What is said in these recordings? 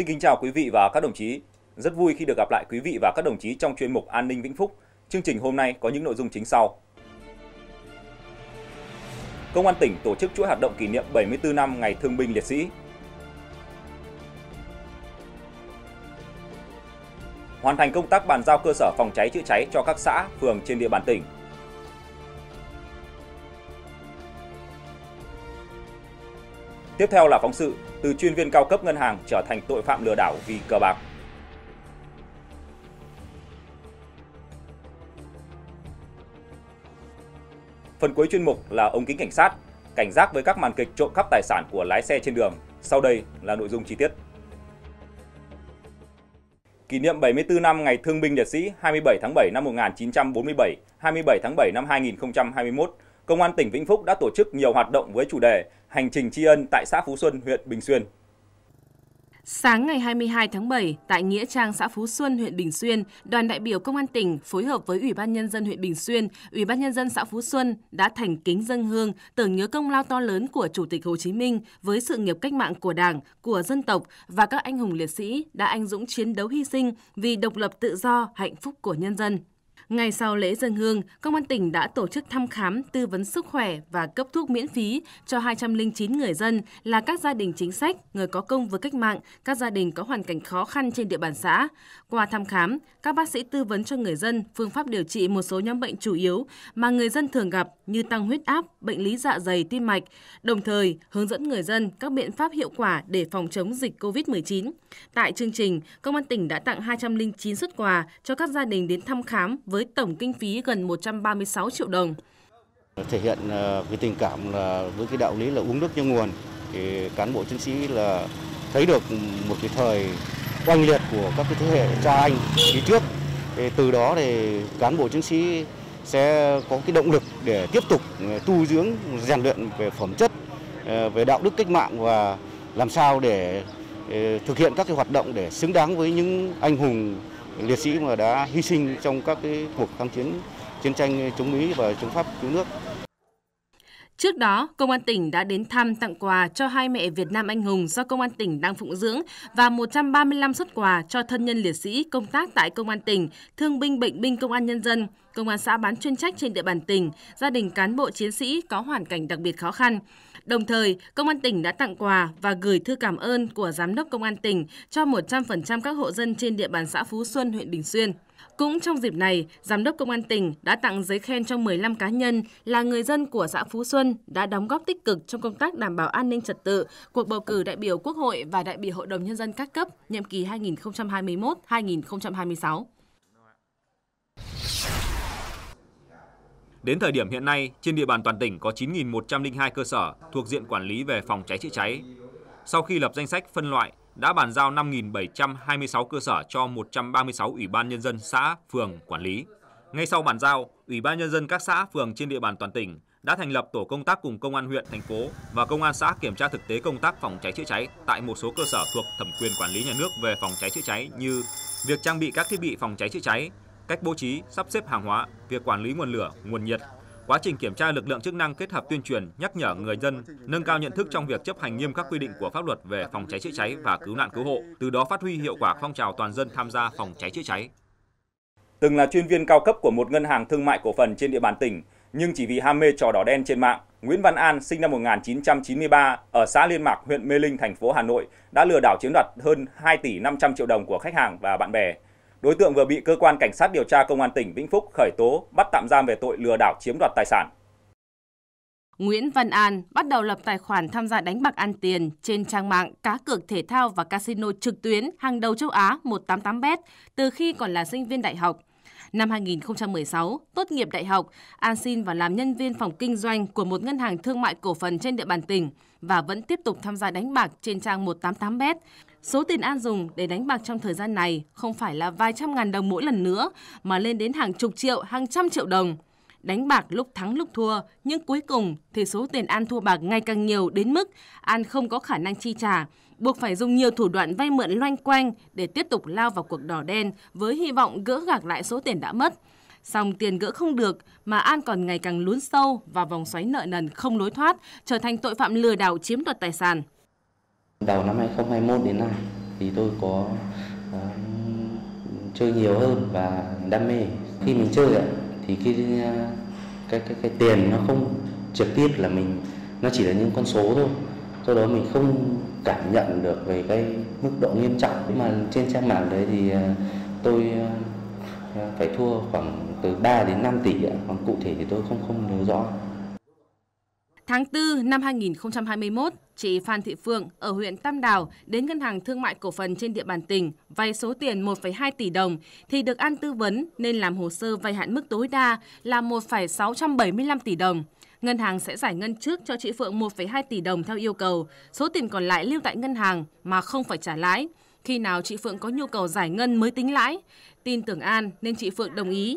Xin kính chào quý vị và các đồng chí. Rất vui khi được gặp lại quý vị và các đồng chí trong chuyên mục An ninh Vĩnh Phúc. Chương trình hôm nay có những nội dung chính sau. Công an tỉnh tổ chức chuỗi hoạt động kỷ niệm 74 năm Ngày Thương binh Liệt sĩ. Hoàn thành công tác bàn giao cơ sở phòng cháy chữa cháy cho các xã, phường trên địa bàn tỉnh. Tiếp theo là phóng sự từ chuyên viên cao cấp ngân hàng trở thành tội phạm lừa đảo vì cờ bạc. Phần cuối chuyên mục là ống kính cảnh sát, cảnh giác với các màn kịch trộm cắp tài sản của lái xe trên đường. Sau đây là nội dung chi tiết. Kỷ niệm 74 năm Ngày Thương binh Liệt sĩ 27 tháng 7 năm 1947, 27 tháng 7 năm 2021, Công an tỉnh Vĩnh Phúc đã tổ chức nhiều hoạt động với chủ đề Hành trình tri ân tại xã Phú Xuân, huyện Bình Xuyên. Sáng ngày 22 tháng 7, tại Nghĩa Trang xã Phú Xuân, huyện Bình Xuyên, đoàn đại biểu Công an tỉnh phối hợp với Ủy ban Nhân dân huyện Bình Xuyên, Ủy ban Nhân dân xã Phú Xuân đã thành kính dân hương, tưởng nhớ công lao to lớn của Chủ tịch Hồ Chí Minh với sự nghiệp cách mạng của Đảng, của dân tộc và các anh hùng liệt sĩ đã anh dũng chiến đấu hy sinh vì độc lập tự do, hạnh phúc của nhân dân. Ngay sau lễ dân hương, Công an tỉnh đã tổ chức thăm khám, tư vấn sức khỏe và cấp thuốc miễn phí cho 209 người dân là các gia đình chính sách, người có công với cách mạng, các gia đình có hoàn cảnh khó khăn trên địa bàn xã. Qua thăm khám, các bác sĩ tư vấn cho người dân phương pháp điều trị một số nhóm bệnh chủ yếu mà người dân thường gặp như tăng huyết áp, bệnh lý dạ dày tim mạch, đồng thời hướng dẫn người dân các biện pháp hiệu quả để phòng chống dịch COVID-19. Tại chương trình, Công an tỉnh đã tặng 209 xuất quà cho các gia đình đến thăm khám với với tổng kinh phí gần 136 triệu đồng. Thể hiện ờ, cái tình cảm là với cái đạo lý là uống nước như nguồn thì cán bộ chiến sĩ là thấy được một cái thời oanh liệt của các cái thế hệ cha anh đi trước. Thì từ đó thì cán bộ chiến sĩ sẽ có cái động lực để tiếp tục ờ, tu dưỡng rèn luyện về phẩm chất, ờ, về đạo đức cách mạng và làm sao để thực hiện các cái hoạt động để xứng đáng với những anh hùng liệt sĩ mà đã hy sinh trong các cái cuộc kháng chiến chiến tranh chống Mỹ và chống Pháp cứu nước. Trước đó, Công an tỉnh đã đến thăm tặng quà cho hai mẹ Việt Nam anh hùng do Công an tỉnh đang phụng dưỡng và 135 xuất quà cho thân nhân liệt sĩ công tác tại Công an tỉnh, thương binh bệnh binh Công an Nhân dân công an xã bán chuyên trách trên địa bàn tỉnh, gia đình cán bộ chiến sĩ có hoàn cảnh đặc biệt khó khăn. Đồng thời, Công an tỉnh đã tặng quà và gửi thư cảm ơn của Giám đốc Công an tỉnh cho 100% các hộ dân trên địa bàn xã Phú Xuân, huyện Bình Xuyên. Cũng trong dịp này, Giám đốc Công an tỉnh đã tặng giấy khen cho 15 cá nhân là người dân của xã Phú Xuân đã đóng góp tích cực trong công tác đảm bảo an ninh trật tự, cuộc bầu cử đại biểu Quốc hội và đại biểu Hội đồng Nhân dân các cấp nhiệm kỳ 2021-2026. Đến thời điểm hiện nay, trên địa bàn toàn tỉnh có 9.102 cơ sở thuộc diện quản lý về phòng cháy chữa cháy. Sau khi lập danh sách phân loại, đã bàn giao 5.726 cơ sở cho 136 ủy ban nhân dân xã, phường quản lý. Ngay sau bàn giao, ủy ban nhân dân các xã, phường trên địa bàn toàn tỉnh đã thành lập tổ công tác cùng công an huyện, thành phố và công an xã kiểm tra thực tế công tác phòng cháy chữa cháy tại một số cơ sở thuộc thẩm quyền quản lý nhà nước về phòng cháy chữa cháy như việc trang bị các thiết bị phòng cháy chữa cháy, cách bố trí, sắp xếp hàng hóa, việc quản lý nguồn lửa, nguồn nhiệt. Quá trình kiểm tra lực lượng chức năng kết hợp tuyên truyền, nhắc nhở người dân nâng cao nhận thức trong việc chấp hành nghiêm các quy định của pháp luật về phòng cháy chữa cháy và cứu nạn cứu hộ, từ đó phát huy hiệu quả phong trào toàn dân tham gia phòng cháy chữa cháy. Từng là chuyên viên cao cấp của một ngân hàng thương mại cổ phần trên địa bàn tỉnh, nhưng chỉ vì ham mê trò đỏ đen trên mạng, Nguyễn Văn An sinh năm 1993 ở xã Liên Mạc, huyện Mê Linh, thành phố Hà Nội đã lừa đảo chiếm đoạt hơn 2 tỷ 500 triệu đồng của khách hàng và bạn bè. Đối tượng vừa bị cơ quan cảnh sát điều tra công an tỉnh Vĩnh Phúc khởi tố, bắt tạm giam về tội lừa đảo chiếm đoạt tài sản. Nguyễn Văn An bắt đầu lập tài khoản tham gia đánh bạc ăn tiền trên trang mạng cá cược thể thao và casino trực tuyến hàng đầu châu Á 188bet từ khi còn là sinh viên đại học. Năm 2016, tốt nghiệp đại học, An xin và làm nhân viên phòng kinh doanh của một ngân hàng thương mại cổ phần trên địa bàn tỉnh và vẫn tiếp tục tham gia đánh bạc trên trang 188bet. Số tiền An dùng để đánh bạc trong thời gian này không phải là vài trăm ngàn đồng mỗi lần nữa mà lên đến hàng chục triệu, hàng trăm triệu đồng. Đánh bạc lúc thắng lúc thua, nhưng cuối cùng thì số tiền An thua bạc ngày càng nhiều đến mức An không có khả năng chi trả, buộc phải dùng nhiều thủ đoạn vay mượn loanh quanh để tiếp tục lao vào cuộc đỏ đen với hy vọng gỡ gạc lại số tiền đã mất. Song tiền gỡ không được mà An còn ngày càng lún sâu vào vòng xoáy nợ nần không lối thoát, trở thành tội phạm lừa đảo chiếm đoạt tài sản. Đầu năm 2021 đến nay thì tôi có uh, chơi nhiều hơn và đam mê. Khi mình chơi ạ thì cái cái cái cái tiền nó không trực tiếp là mình nó chỉ là những con số thôi. Sau đó mình không cảm nhận được về cái mức độ nghiêm trọng mà trên trang mạng đấy thì ờ, tôi ờ, phải thua khoảng từ 3 đến 5 tỷ ạ, còn cụ thể thì tôi không không nhớ rõ. Tháng 4 năm 2021, chị Phan Thị Phương ở huyện Tam Đảo đến Ngân hàng Thương mại Cổ phần trên địa bàn tỉnh vay số tiền 1,2 tỷ đồng thì được An tư vấn nên làm hồ sơ vay hạn mức tối đa là 1,675 tỷ đồng. Ngân hàng sẽ giải ngân trước cho chị Phượng 1,2 tỷ đồng theo yêu cầu, số tiền còn lại lưu tại ngân hàng mà không phải trả lãi. Khi nào chị Phượng có nhu cầu giải ngân mới tính lãi. Tin tưởng An nên chị Phượng đồng ý.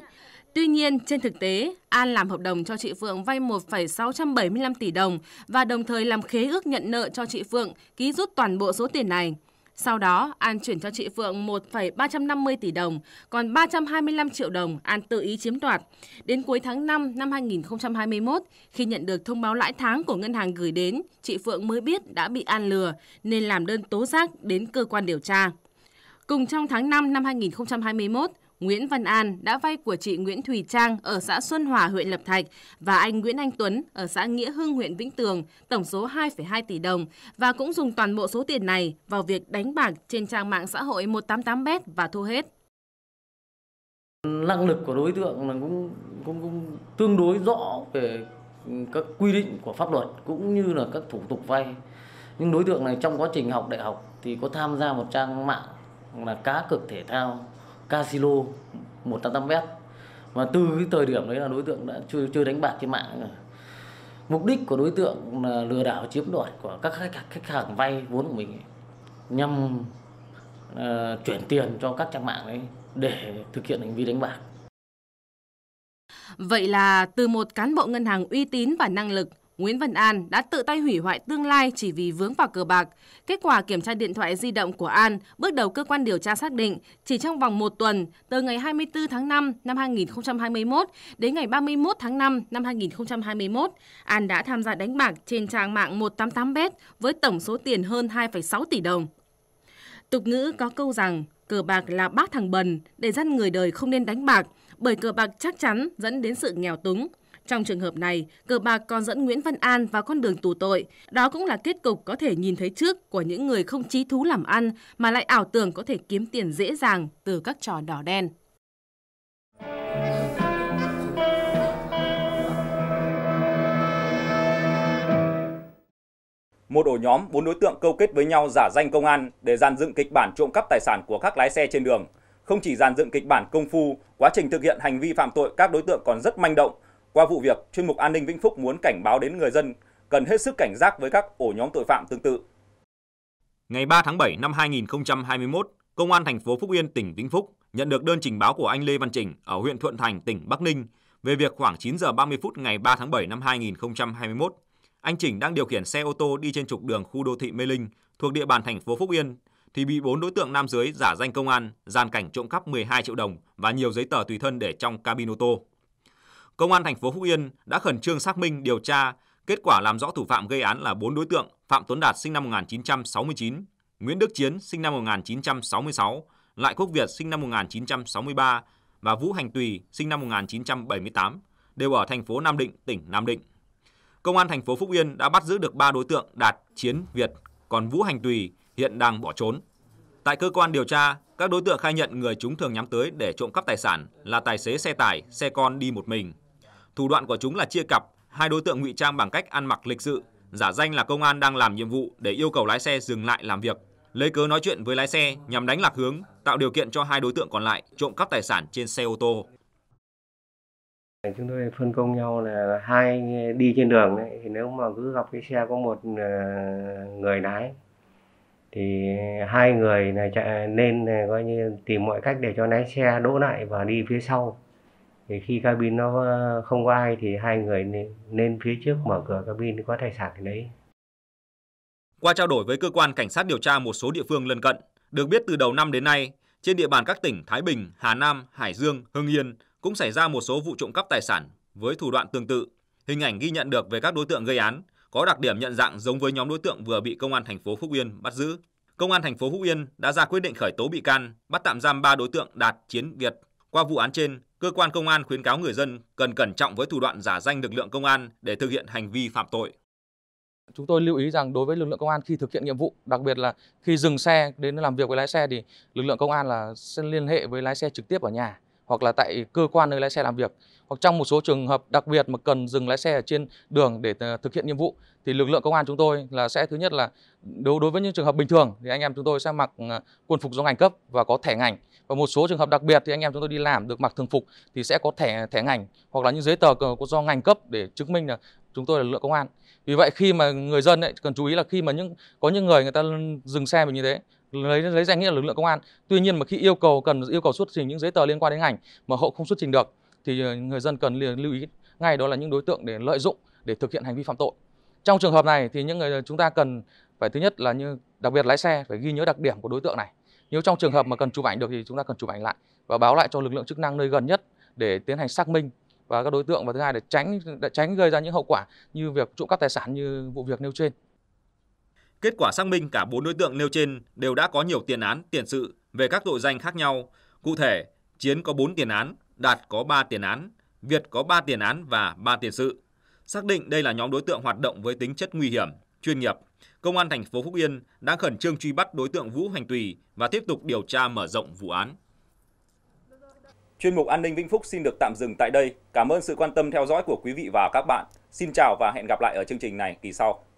Tuy nhiên, trên thực tế, An làm hợp đồng cho chị Phượng vay 1,675 tỷ đồng và đồng thời làm khế ước nhận nợ cho chị Phượng ký rút toàn bộ số tiền này. Sau đó, An chuyển cho chị Phượng 1,350 tỷ đồng, còn 325 triệu đồng An tự ý chiếm đoạt. Đến cuối tháng 5 năm 2021, khi nhận được thông báo lãi tháng của ngân hàng gửi đến, chị Phượng mới biết đã bị An lừa nên làm đơn tố giác đến cơ quan điều tra. Cùng trong tháng 5 năm 2021, Nguyễn Văn An đã vay của chị Nguyễn Thùy Trang ở xã Xuân Hòa, huyện Lập Thạch và anh Nguyễn Anh Tuấn ở xã Nghĩa Hưng, huyện Vĩnh Tường, tổng số 2,2 tỷ đồng và cũng dùng toàn bộ số tiền này vào việc đánh bạc trên trang mạng xã hội 188bet và thua hết. Năng lực của đối tượng là cũng cũng, cũng tương đối rõ về các quy định của pháp luật cũng như là các thủ tục vay. Nhưng đối tượng này trong quá trình học đại học thì có tham gia một trang mạng là cá cược thể thao casino 188bet và từ cái thời điểm đấy là đối tượng đã chơi chơi đánh bạc trên mạng rồi mục đích của đối tượng là lừa đảo chiếm đoạt của các khách hàng, khách hàng vay vốn của mình nhằm uh, chuyển tiền cho các trang mạng đấy để thực hiện hành vi đánh bạc Vậy là từ một cán bộ ngân hàng uy tín và năng lực, Nguyễn Văn An đã tự tay hủy hoại tương lai chỉ vì vướng vào cờ bạc. Kết quả kiểm tra điện thoại di động của An, bước đầu cơ quan điều tra xác định chỉ trong vòng một tuần, từ ngày 24 tháng 5 năm 2021 đến ngày 31 tháng 5 năm 2021, An đã tham gia đánh bạc trên trang mạng 188bet với tổng số tiền hơn 2,6 tỷ đồng. Tục ngữ có câu rằng cờ bạc là bác thằng bần để dân người đời không nên đánh bạc bởi cờ bạc chắc chắn dẫn đến sự nghèo túng, trong trường hợp này, cờ bạc còn dẫn Nguyễn Văn An vào con đường tù tội. Đó cũng là kết cục có thể nhìn thấy trước của những người không trí thú làm ăn mà lại ảo tưởng có thể kiếm tiền dễ dàng từ các trò đỏ đen. Một ổ nhóm bốn đối tượng câu kết với nhau giả danh công an để dàn dựng kịch bản trộm cắp tài sản của các lái xe trên đường. Không chỉ dàn dựng kịch bản công phu, quá trình thực hiện hành vi phạm tội các đối tượng còn rất manh động, qua vụ việc, chuyên mục An ninh Vĩnh Phúc muốn cảnh báo đến người dân cần hết sức cảnh giác với các ổ nhóm tội phạm tương tự. Ngày 3 tháng 7 năm 2021, Công an thành phố Phúc Yên, tỉnh Vĩnh Phúc nhận được đơn trình báo của anh Lê Văn Trình ở huyện Thuận Thành, tỉnh Bắc Ninh về việc khoảng 9 giờ 30 phút ngày 3 tháng 7 năm 2021, anh Trình đang điều khiển xe ô tô đi trên trục đường khu đô thị Mê Linh thuộc địa bàn thành phố Phúc Yên thì bị bốn đối tượng nam giới giả danh công an, gian cảnh trộm cắp 12 triệu đồng và nhiều giấy tờ tùy thân để trong cabin ô tô. Công an thành phố Phúc Yên đã khẩn trương xác minh điều tra, kết quả làm rõ thủ phạm gây án là bốn đối tượng Phạm Tuấn Đạt sinh năm 1969, Nguyễn Đức Chiến sinh năm 1966, Lại Quốc Việt sinh năm 1963 và Vũ Hành Tùy sinh năm 1978 đều ở thành phố Nam Định, tỉnh Nam Định. Công an thành phố Phúc Yên đã bắt giữ được 3 đối tượng Đạt, Chiến, Việt, còn Vũ Hành Tùy hiện đang bỏ trốn. Tại cơ quan điều tra, các đối tượng khai nhận người chúng thường nhắm tới để trộm cắp tài sản là tài xế xe tải, xe con đi một mình, Thủ đoạn của chúng là chia cặp, hai đối tượng ngụy trang bằng cách ăn mặc lịch sự, giả danh là công an đang làm nhiệm vụ để yêu cầu lái xe dừng lại làm việc, lấy cớ nói chuyện với lái xe nhằm đánh lạc hướng, tạo điều kiện cho hai đối tượng còn lại trộm cắp tài sản trên xe ô tô. Chúng tôi phân công nhau là hai đi trên đường đấy, thì nếu mà cứ gặp cái xe có một ờ, người lái thì hai người này chạy nên coi như tìm mọi cách để cho lái xe đỗ lại và đi phía sau thì khi cabin nó ờ, không có ai thì hai người nên, nên phía trước mở cửa cabin có tài sản thì lấy qua trao đổi với cơ quan cảnh sát điều tra một số địa phương lân cận được biết từ đầu năm đến nay trên địa bàn các tỉnh Thái Bình, Hà Nam, Hải Dương, Hưng Yên cũng xảy ra một số vụ trộm cắp tài sản với thủ đoạn tương tự. Hình ảnh ghi nhận được về các đối tượng gây án có đặc điểm nhận dạng giống với nhóm đối tượng vừa bị công an thành phố Phúc Yên bắt giữ. Công an thành phố Phúc Yên đã ra quyết định khởi tố bị can, bắt tạm giam 3 đối tượng Đạt, Chiến, Việt qua vụ án trên, cơ quan công an khuyến cáo người dân cần cẩn trọng với thủ đoạn giả danh lực lượng công an để thực hiện hành vi phạm tội. Chúng tôi lưu ý rằng đối với lực lượng công an khi thực hiện nhiệm vụ, đặc biệt là khi dừng xe đến làm việc với lái xe thì lực lượng công an là sẽ liên hệ với lái xe trực tiếp ở nhà hoặc là tại cơ quan nơi lái xe làm việc hoặc trong một số trường hợp đặc biệt mà cần dừng lái xe ở trên đường để ờ, thực hiện nhiệm vụ thì lực lượng công an chúng tôi là sẽ thứ nhất là đối đối với những trường hợp bình thường thì anh em chúng tôi sẽ mặc ờ, quân phục do ngành cấp và có thẻ ngành và một số trường hợp đặc biệt thì anh em chúng tôi đi làm được mặc thường phục thì sẽ có thẻ thẻ ngành hoặc là những giấy tờ do ngành cấp để chứng minh là chúng tôi là lực lượng công an vì vậy khi mà người dân ấy, cần chú ý là khi mà những có những người người ta dừng xe mình như thế lấy lấy danh nghĩa là lực lượng công an tuy nhiên mà khi yêu cầu cần yêu cầu xuất trình những giấy tờ liên quan đến ngành mà họ không xuất trình được thì ờ, người dân cần lưu ý ngay đó là những đối tượng để lợi dụng để thực hiện hành vi phạm tội. Trong trường hợp này thì những người ờ, chúng ta cần phải thứ nhất là như đặc biệt lái xe phải ghi nhớ đặc điểm của đối tượng này. Nếu trong trường hợp mà cần chụp ảnh được thì chúng ta cần chụp ảnh lại và báo lại cho lực lượng chức năng nơi gần nhất để tiến hành xác minh và các đối tượng và thứ hai để tránh để tránh gây ra những hậu quả như việc trộm cắp tài sản như vụ việc nêu trên. Kết quả xác minh cả 4 đối tượng nêu trên đều đã có nhiều tiền án, tiền sự về các tội danh khác nhau. Cụ thể, Chiến có 4 tiền án, Đạt có 3 tiền án, Việt có 3 tiền án và 3 tiền sự. Xác định đây là nhóm đối tượng hoạt động với tính chất nguy hiểm, chuyên nghiệp, Công an thành phố Phúc Yên đã khẩn trương truy bắt đối tượng Vũ Hoành Tùy và tiếp tục điều tra mở rộng vụ án. Chuyên mục An ninh Vĩnh Phúc xin được tạm dừng tại đây. Cảm ơn sự quan tâm theo dõi của quý vị và các bạn. Xin chào và hẹn gặp lại ở chương trình này kỳ sau.